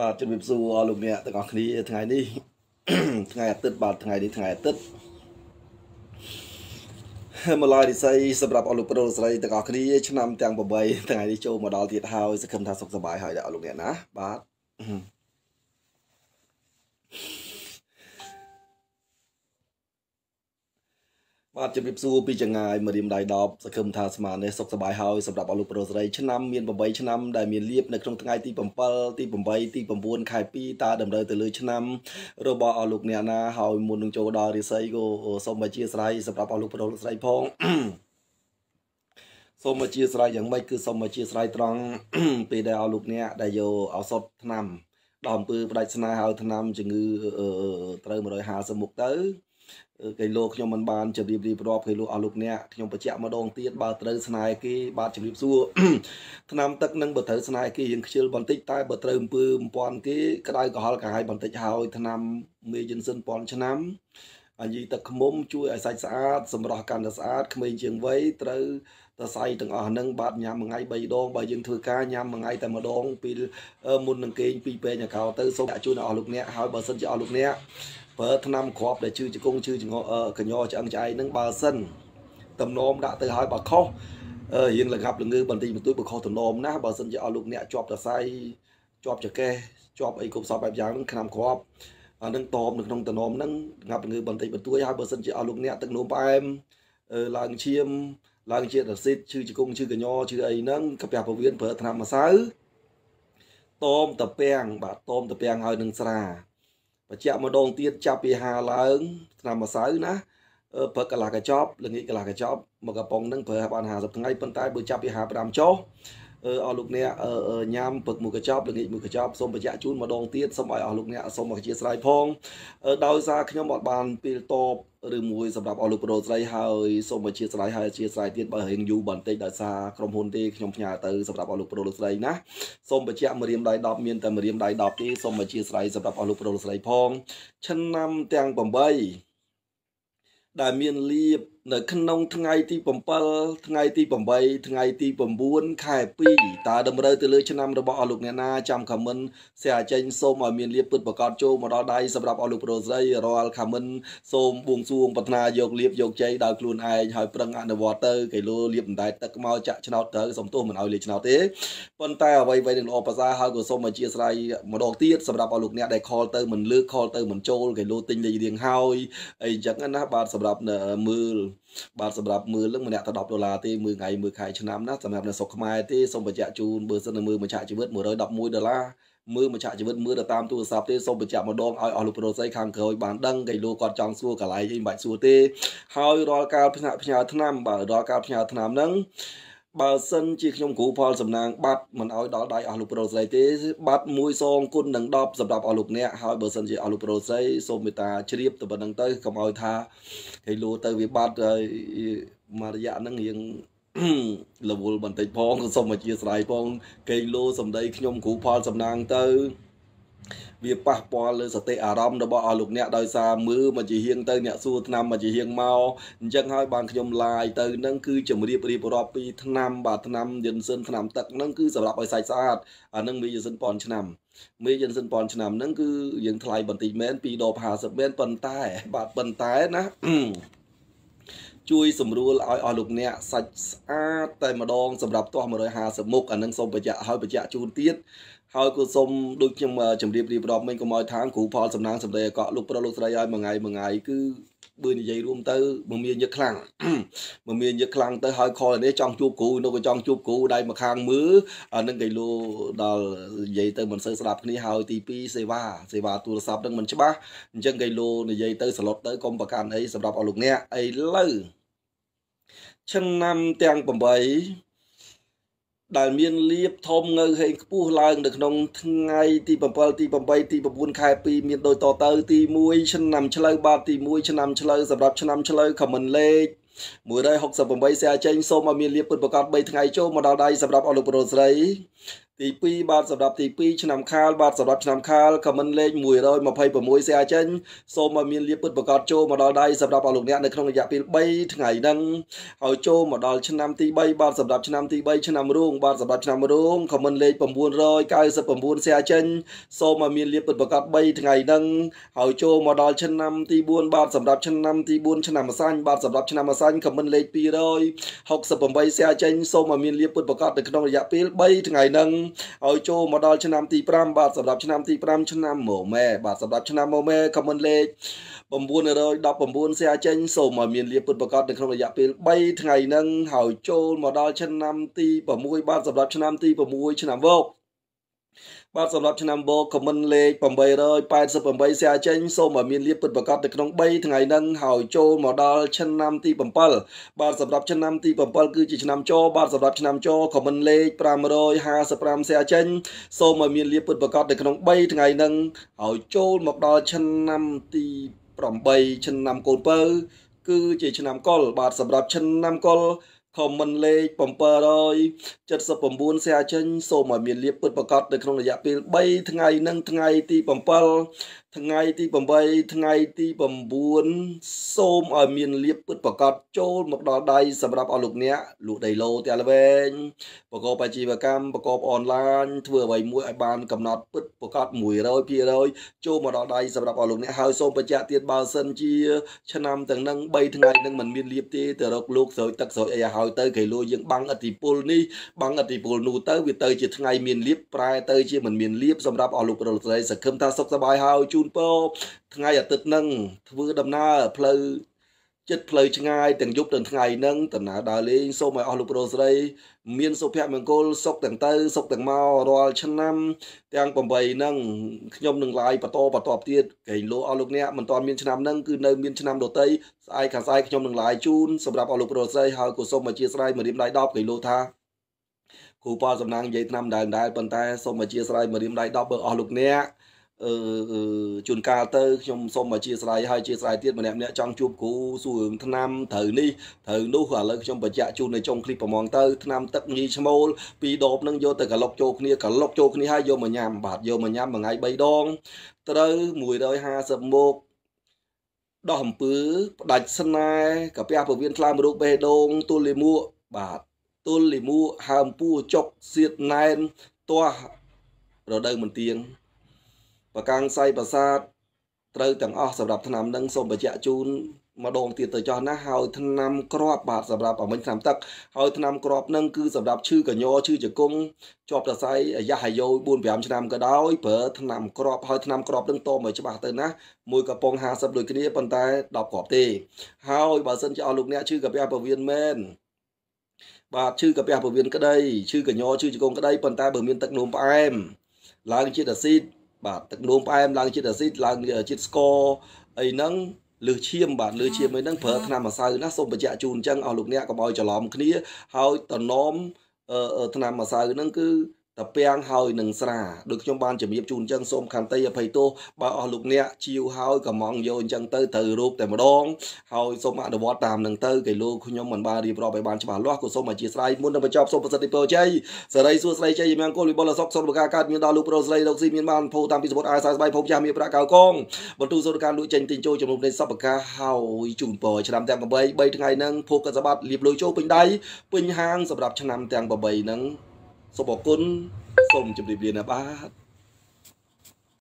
បាទជំរាបសួរលោកអ្នកទាំងអស់គ្នា ថ្ងៃនេះ ថ្ងៃអាទិត្យបាទថ្ងៃនេះថ្ងៃអាទិត្យមឡាយរិស័យសម្រាប់អស់លោកប្រុសស្រីទាំងអស់គ្នាឆ្នាំទាំង8ថ្ងៃនេះចូលមកដល់ទៀតហើយសង្ឃឹមថាសុខសប្បាយហើយដែរអស់លោកអ្នកណាបាទបាទជម្រាបសួរពីចងាយមរៀមដៃ10សង្ឃឹមថាស្មាននេះសុខសប្បាយហើយសម្រាប់អលោកប្រុសស្រីឆ្នាំមាន8ឆ្នាំដែលមានលៀបនៅក្នុងថ្ងៃទី7ទី8ទី9ខែ2តើតម្រូវទៅលើឆ្នាំ របស់អលោកអ្នកណាហើយមុននឹងចូលដល់រាសីក៏សូមអធិស្ឋានសម្រាប់អលោកប្រុសស្រីផងសូមអធិស្ឋានយ៉ាងម៉េចគឺសូមអធិស្ឋានត្រង់ពេលដែលអលោកអ្នកដែលយកឱសថឆ្នាំដល់អំពើផ្ដាច់ស្នាហើយឆ្នាំជំងឺត្រូវ150មុខទៅគេលោខ្ញុំមិនបានជម្រាបរៀបរាប់គេលោអស់លោកអ្នកខ្ញុំបញ្ជាក់ម្ដងទៀតបើត្រូវស្នែគេបាទជម្រាបសួរឆ្នាំទឹកនឹងបើត្រូវស្នែគេយើងខ្ជិលបន្តិចតែបើត្រូវអំពើអំពាន់គេក្តៅក្រហល់កាហាយបន្តិចហើយឆ្នាំមេយិនសិនពាន់ឆ្នាំអញីទឹកខ្មុំជួយឲ្យសាច់ស្អាតសម្រស់កាន់តែស្អាតក្មេងជាងវ័យត្រូវតសៃទាំងអស់ហ្នឹងបាទញ៉ាំមួយថ្ងៃ3ដងបើយើងធ្វើការញ៉ាំមួយថ្ងៃតែម្ដងពីមុននឹងគេងពីពេលញ៉ាំកៅទៅសូមជូនដល់អស់លោកអ្នកហើយបើសិនជាអស់លោកអ្នកប្រើឆ្នាំក្របដែលជឺជង្គង់ជឺកញ្ញឆ្អឹងឆ្អែកហ្នឹងបើសិនតំណមដាក់ទៅឲ្យបើខុសរៀងលងាប់លងឺបន្តិចបន្តួចបើខុសតំណមណាបើសិនជាអស់លោកអ្នកជាប់តសៃជាប់ចកេះជាប់អីគ្រប់សពបែបយ៉ាងហ្នឹងឆ្នាំក្របអានឹងតមនៅក្នុងតំណមហ្នឹងងាប់លងឺបន្តិចបន្តួចហើយបើសិនជាអស់លោកអ្នកទឹកនោមផ្អែមឡើងឈាមឡើងជាតិអាស៊ីតឈឺជង្គង់ឈឺកញ្ញឈឺអីហ្នឹងកាពះពវៀនប្រើថ្នាំម្សៅតមតាពាំងបាទតមតាពាំងហើយនឹងស្រាបញ្ជាក់ម្ដងទៀតចាប់ពីហាឡើងឆ្នាំម្សៅណាប្រើកលាកញ្ចប់ល្ងាចកលាកញ្ចប់មួយកប៉ុងហ្នឹងប្រើបាន50ថ្ងៃប៉ុន្តែបើចាប់ពី55ចុះអឺអស់លោកអ្នកញ៉ាំពឹកមួយកញ្ចប់ល្ងាចមួយកញ្ចប់សូមបញ្ជាក់ជូនម្ដងទៀតសូមឲ្យអស់លោកអ្នកសូមអធិស្ឋានផងដោយសារខ្ញុំអត់បានពេលតបឬមួយសម្រាប់អស់លោកប្រូស្រីហើយសូមអធិស្ឋានហើយអធិស្ឋានទៀតបើរៀងយូរបន្តិចដោយសារក្រុមហ៊ុនទេខ្ញុំផ្ញើទៅសម្រាប់អស់លោកប្រូលោកស្រីណាសូមបញ្ជាក់ម្រាមដៃ10មានតែម្រាមដៃ10ទេសូមអធិស្ឋានសម្រាប់អស់លោកប្រូលោកស្រីផងឆ្នាំទាំង8ដែលមានលៀបនៅក្នុងថ្ងៃទី7ថ្ងៃទី8ថ្ងៃទី9ខែ2តើតម្រូវទៅលើឆ្នាំរបស់អស់លោកអ្នកណាចាំខមមិនសេអាចេញសូមឲ្យមានលៀបពិតប្រកបចូលមកដល់ដៃសម្រាប់អស់លោកប្រុសស្រីរាល់ខមមិនសូមបួងសួងប្រាថ្នាយកលៀបយកជ័យដល់ខ្លួនឯងហើយប្រឹងអនុវត្តទៅគីឡូលៀបមិនដែលទឹកមកចាក់ឆ្នោតទៅសំទោសមិនឲ្យលេឆ្នោតទេប៉ុន្តែអ្វីអ្វីនឹងល្អប្រសើរហើយក៏សូមអធិស្ឋានម្ដងទៀតសម្រាប់អស់លោកអ្នកដែលខលទៅមិនលើកខលទៅមិនចូលគីឡូទិញលេខរៀងហើយអីចឹងណាបាទសម្រាប់មើលបាទសម្រាប់មើលលឹងម្នាក់ទៅ10ដុល្លារទេមួយថ្ងៃមួយខែឆ្នាំណាសម្រាប់នៅស្រុកខ្មែរទេសូមបញ្ជាក់ជូនបើសិននៅមើលមជ្ឈជីវិត111ដុល្លារមើលមជ្ឈជីវិតមើលទៅតាមទូរស័ព្ទទេសូមបញ្ជាក់ម្ដងឲ្យអស់លោកប្រុសស្រីខាងក្រោយបានដឹងកៃលោកគាត់ចង់សួរកន្លែងអីមិនបាច់សួរទេហើយរាល់ការផ្ញើផ្ញើឆ្នាំបាទរាល់ការផ្ញើឆ្នាំហ្នឹងបើសិនជាខ្ញុំគ្រូផលសំណាងបាត់មិនឲ្យដល់ដៃអស់លោកប្រូស្រីទេបាត់មួយសងគុណនឹង10សម្រាប់អស់លោកអ្នកហើយបើសិនជាអស់លោកប្រូស្រីសូមមេត្តាជ្រាបទៅប៉ុណ្្នឹងទៅកុំឲ្យថាគេលួទៅវាបាត់ហើយមករយៈហ្នឹងរៀងលវលបន្តិចផងសូមអធិស្ឋានផងគេលួសំដីខ្ញុំគ្រូផលសំណាងទៅវាប៉ះពាល់លើសតិអារម្មណ៍របស់អស់លោកអ្នកដោយសារមើលមកជាហៀងទៅ អ្នកសួរឆ្នាំមកជាហៀងមកអញ្ចឹងហើយបានខ្ញុំឡាយទៅនឹងគឺជំរាបរៀបរាប់ពីឆ្នាំបាទឆ្នាំយិនសិនឆ្នាំទឹកនឹងគឺសម្រាប់ឲ្យសាច់ស្អាតអានឹងវាយិនសិនប៉ុនឆ្នាំមេយិនសិនប៉ុនឆ្នាំនឹងគឺយើងថ្លៃបន្តិចមែន2ដប50មែនប៉ុន្តែបាទប៉ុន្តែណាជួយសម្រួលឲ្យអស់លោកអ្នកសាច់ស្អាតតែម្ដងសម្រាប់ទាស់150មុខអានឹងសូមបញ្ជាក់ឲ្យបញ្ជាក់ជូនទៀតហើយក៏សូមដូចខ្ញុំជម្រាបរៀបរាប់មិញកុំឲ្យថាគ្រូផលសំណាងសម្ដីអកលោកប្រុសលោកស្រីឲ្យមួយថ្ងៃមួយថ្ងៃគឺបើនិយាយរួមទៅមមាញឹកខ្លាំងមមាញឹកខ្លាំងទៅហើយខលនេះចង់ជួបគ្រូនោះក៏ចង់ជួបគ្រូដៃម្ខាងមើលអានឹងគេលោដល់និយាយទៅមិនសូវស្ដាប់គ្នាហើយទី2សេវាសេវាទូរស័ព្ទនឹងមិនច្បាស់អញ្ចឹងគេលោនិយាយទៅសឡុតទៅកុំប្រកាន់អីសម្រាប់អស់លោកអ្នកឥឡូវឆ្នាំទាំង8ដែលមានលៀបធំនៅហេងខ្ពស់ឡើងនៅក្នុងថ្ងៃទី7ទី8ទី9ខែ2មានដូចតទៅទី1ឆ្នាំឆ្លូវបាទទី1ឆ្នាំឆ្លូវសម្រាប់ឆ្នាំឆ្លូវខមមិនលេខ168សេអាចេញសូមឲ្យមានលៀបពិតប្រកប3ថ្ងៃចូលមកដល់ដៃសម្រាប់អនុប្រសរីទី2បាទសម្រាប់ទី2ឆ្នាំខាលបាទសម្រាប់ឆ្នាំខាលខមមិនលេខ126សេអាចេញសូមឲ្យមានលៀបពុតប្រកាសចូលមកដល់ដៃសម្រាប់អស់លោកអ្នកនៅក្នុងរយៈពេល3ថ្ងៃហ្នឹងហើយចូលមកដល់ឆ្នាំទី3បាទសម្រាប់ឆ្នាំទី3ឆ្នាំរោងបាទសម្រាប់ឆ្នាំរោងខមមិនលេខ999សេអាចេញសូមឲ្យមានលៀបពុតប្រកាស3ថ្ងៃហ្នឹងហើយចូលមកដល់ឆ្នាំទី4បាទសម្រាប់ឆ្នាំទី4ឆ្នាំអសាញ់បាទសម្រាប់ឆ្នាំអសាញ់ខមមិនលេខ268សេអាចេញសូមឲ្យមានលៀបពុតប្រកាសនៅក្នុងរយៈពេល3ថ្ងៃហ្នឹងឲ្យចូលមកដល់ឆ្នាំទី5បាទសម្រាប់ឆ្នាំទី5ឆ្នាំម៉ូម៉ែបាទសម្រាប់ឆ្នាំម៉ូម៉ែខមមិនលេខ919សេអាចេញសូមឲ្យមានលាភពុតប្រកបនៅក្នុងរយៈពេល3ថ្ងៃនឹងហើយចូលមកដល់ឆ្នាំទី6បាទសម្រាប់ឆ្នាំទី6ឆ្នាំវោកបាទសម្រាប់ឆ្នាំបូកខមមិនលេខ888សែចេញសូមឲ្យមានលៀបពិតប្រកបនៅក្នុង3ថ្ងៃនឹងហើយចូលមកដល់ឆ្នាំទី7បាទសម្រាប់ឆ្នាំទី7គឺជាឆ្នាំចបាទសម្រាប់ឆ្នាំចខមមិនលេខ555សែចេញសូមឲ្យមានលៀបពិតប្រកបនៅក្នុង3ថ្ងៃនឹងហើយចូលមកដល់ឆ្នាំទី8ឆ្នាំកូនពៅគឺជាឆ្នាំកុលបាទសម្រាប់ឆ្នាំកុលខមមិនលេខ779សារចេញសូមឲ្យមានលៀបពិតប្រកបនៅក្នុងរយៈពេល3ថ្ងៃនិងថ្ងៃទី7ថ្ងៃទី8ថ្ងៃទី9សូមឲ្យមានលៀបពិតប្រកបចូលមកដល់ដៃសម្រាប់អស់លោកអ្នកលក់ដីឡូតែល្វែងប្រកបអាជីវកម្មប្រកបអនឡាញធ្វើអ្វីមួយឲ្យបានកំណត់ពិតប្រកប100%ចូលមកដល់ដៃសម្រាប់អស់លោកអ្នកហើយសូមបញ្ជាក់ទៀតបើសិនជាឆ្នាំទាំងនឹង3ថ្ងៃនឹងមិនមានលៀបទេទៅរកលោកស្រួយទឹកស្រួយអីអាក្រោយទៅគេលួយើងបាំងអធិពលនេះបាំងអធិពលនោះទៅវាទៅជាថ្ងៃមានលៀបប្រែទៅជាមិនមានលៀបសម្រាប់អស់លោកប្រលស្រីសង្ឃឹមថាសុខសប្បាយហើយជូនពរថ្ងៃអាទិត្យនឹងធ្វើដំណើរផ្លូវចិត្តផ្លូវឆ្ងាយទាំងយប់ទាំងថ្ងៃហ្នឹងដំណើរដើរលេងសូមឲ្យអស់លោកប្រុសស្រី មានសុភមង្គល សុខទាំងទៅសុខទាំងមករាល់ឆ្នាំ ទាំង8ហ្នឹងខ្ញុំនឹងឡាយបន្តបន្តទៀតកេងលោអស់លោកអ្នកមិនទាន់មានឆ្នាំហ្នឹងគឺនៅមានឆ្នាំដតីស្អែកខាងស្អែកខ្ញុំនឹងឡាយជូនសម្រាប់អស់លោកប្រុសស្រីហើយក៏សូមអធិស្ឋានមករៀបដៃ10កេងលោថាគ្រូប៉ាសំណាងនិយាយឆ្នាំដែរដែរប៉ុន្តែសូមអធិស្ឋានមករៀបដៃ10បើអស់លោកអ្នកអឺជួនកាលទៅខ្ញុំសូមអធិស្ឋានហើយជាស្រ័យទៀតម្នាក់ម្នាក់ចង់ជួបគ្រូសួររឿងថ្នាំត្រូវនេះត្រូវនោះឥឡូវខ្ញុំបញ្ជាក់ជូននៅចុងឃ្លីបប្រមងទៅថ្នាំទឹកញីឈ្មោលពីរដបនឹងយកទៅកឡុកចូលគ្នាកឡុកចូលគ្នាហើយយកមកញ៉ាំបាទយកមកញ៉ាំមួយថ្ងៃ3ដងត្រូវ150មុខដោះអំពើផ្ដាច់ស្នេហ៍កាពះពវៀនថ្លើមរូបបេះដូងទុលលិមួកបាទទុលលិមួកហើមពួរចុកសៀតណែនទាស់រដូវមិនទៀងបកាំងសៃប្រាសាទត្រូវទាំងអស់សម្រាប់ឆ្នាំនឹងសូមបញ្ជាក់ជូន ម្ដងទៀតទៅចោះណាហើយឆ្នាំក្របបាទសម្រាប់អមិញឆ្នាំទឹកហើយឆ្នាំក្របនឹងគឺសម្រាប់ឈឺកញ្ញោឈឺជង្គង់ជាប់សរសៃអាយ៉ាហាយោ4 5ឆ្នាំក៏ដោយប្រើឆ្នាំក្របហើយឆ្នាំក្របនឹងតមកច្បាស់ទៅណាមួយកំប៉ុង50ដូចគ្នាប៉ុន្តែ10គ្រាប់ទេហើយបើសិនជាអស់លោកអ្នកឈឺកាពះពវៀនមែនបាទឈឺកាពះពវៀនក្តីឈឺកញ្ញោឈឺជង្គង់ក្តីប៉ុន្តែបើមានទឹកនោមផ្អែមឡើងជាតិអាស៊ីតបាទទឹកដូងផ្អែមឡើងជាតិអាស៊ីតឡើងជាតិស្ករអីហ្នឹងលើឈាមបាទលើឈាមអីហ្នឹងប្រើថ្នាំអាសៅណាសូមបញ្ជាក់ជូនអញ្ចឹងអស់លោកអ្នកកុំឲ្យច្រឡំគ្នាហើយតំណមថ្នាំអាសៅហ្នឹងគឺតាពាំងហើយនឹងស្រាដូចខ្ញុំបានជម្រាបជូនអញ្ចឹងសូមខន្តីអភ័យទោសបើអស់លោកអ្នកជីវហើយកំងយកអញ្ចឹងទៅត្រូវរូបតែម្ដងហើយសូមអនុវត្តតាមនឹងទៅគេលោកខ្ញុំមិនបានរៀបរាប់ឲ្យបានច្បាស់លាស់ក៏សូមអធិស្ឋានមុននឹងបញ្ចប់សូមប្រសិទ្ធពរជ័យសេរីសួស្តីជ័យមង្គលវិបុលសុខសូមប្រការកើតមានដល់លោកប្រុសស្រីលោកស៊ីមានបានពោតាមពីសមុទ្រអាយសាស្បៃភពចាស់មានប្រាក់កៅកងបន្ទូសូមការលួចចេញទិញចូលជំនុំនៃសពការហើយជូនពរឆ្នាំទាំង8 3ថ្ងៃនឹងភពកសបាត់លៀបលុយចូលពេញដៃពេញហាងសម្រាប់ឆ្នាំទាំង8នឹងសូមអរគុណសូមជម្រាបលាណាបាទ